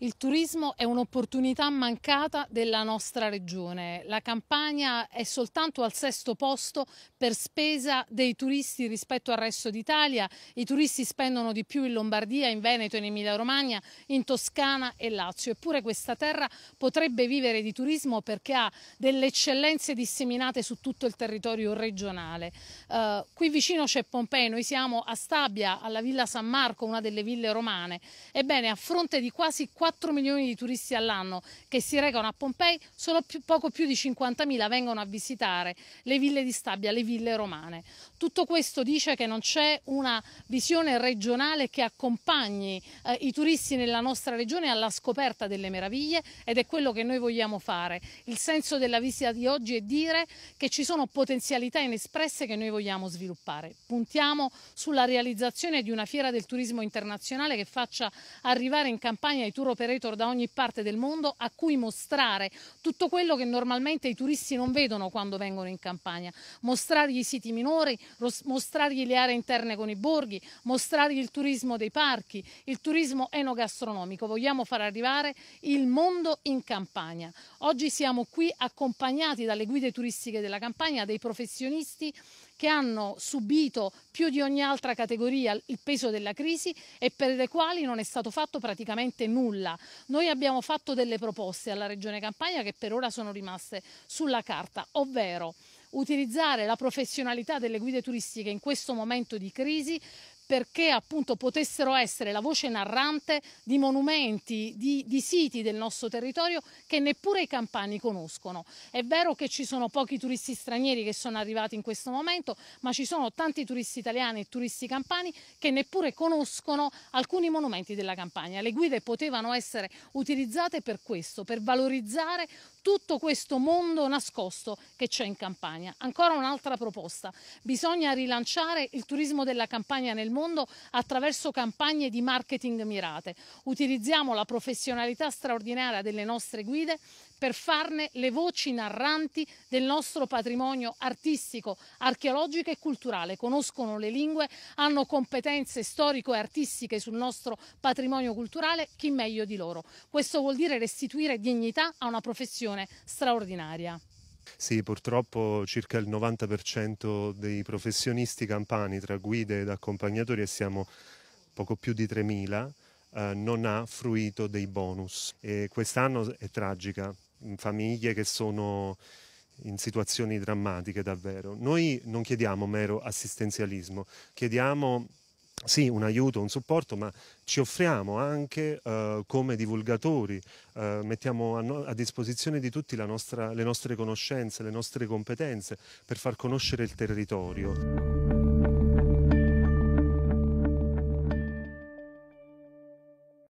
Il turismo è un'opportunità mancata della nostra regione. La Campania è soltanto al sesto posto per spesa dei turisti rispetto al resto d'Italia. I turisti spendono di più in Lombardia, in Veneto, in Emilia-Romagna, in Toscana e Lazio. Eppure questa terra potrebbe vivere di turismo perché ha delle eccellenze disseminate su tutto il territorio regionale. Uh, qui vicino c'è Pompei, noi siamo a Stabia, alla Villa San Marco, una delle ville romane. Ebbene, a fronte di quasi 4 4 milioni di turisti all'anno che si recano a Pompei, solo più, poco più di 50.000 vengono a visitare le ville di Stabia, le ville romane. Tutto questo dice che non c'è una visione regionale che accompagni eh, i turisti nella nostra regione alla scoperta delle meraviglie ed è quello che noi vogliamo fare. Il senso della visita di oggi è dire che ci sono potenzialità inespresse che noi vogliamo sviluppare. Puntiamo sulla realizzazione di una fiera del turismo internazionale che faccia arrivare in campagna i tour operator da ogni parte del mondo a cui mostrare tutto quello che normalmente i turisti non vedono quando vengono in campagna. Mostrargli i siti minori, mostrargli le aree interne con i borghi, mostrargli il turismo dei parchi, il turismo enogastronomico. Vogliamo far arrivare il mondo in campagna. Oggi siamo qui accompagnati dalle guide turistiche della campagna, dei professionisti che hanno subito più di ogni altra categoria il peso della crisi e per le quali non è stato fatto praticamente nulla. Noi abbiamo fatto delle proposte alla Regione Campania che per ora sono rimaste sulla carta, ovvero utilizzare la professionalità delle guide turistiche in questo momento di crisi perché appunto potessero essere la voce narrante di monumenti, di, di, siti del nostro territorio che neppure i campani conoscono. È vero che ci sono pochi turisti stranieri che sono arrivati in questo momento, ma ci sono tanti turisti italiani e turisti campani che neppure conoscono alcuni monumenti della campagna. Le guide potevano essere utilizzate per questo, per valorizzare tutto questo mondo nascosto che c'è in campagna. Ancora un'altra proposta, bisogna rilanciare il turismo della campagna nel mondo mondo attraverso campagne di marketing mirate. Utilizziamo la professionalità straordinaria delle nostre guide per farne le voci narranti del nostro patrimonio artistico, archeologico e culturale. Conoscono le lingue, hanno competenze storico e artistiche sul nostro patrimonio culturale, chi meglio di loro. Questo vuol dire restituire dignità a una professione straordinaria. Sì, purtroppo circa il 90% dei professionisti campani, tra guide ed accompagnatori, e siamo poco più di 3.000, eh, non ha fruito dei bonus. E quest'anno è tragica, mm, famiglie che sono in situazioni drammatiche davvero. Noi non chiediamo mero assistenzialismo, chiediamo sì, un aiuto, un supporto, ma ci offriamo anche eh, come divulgatori, eh, mettiamo a, no a, disposizione di tutti nostra, le nostre conoscenze, le nostre competenze per far conoscere il territorio.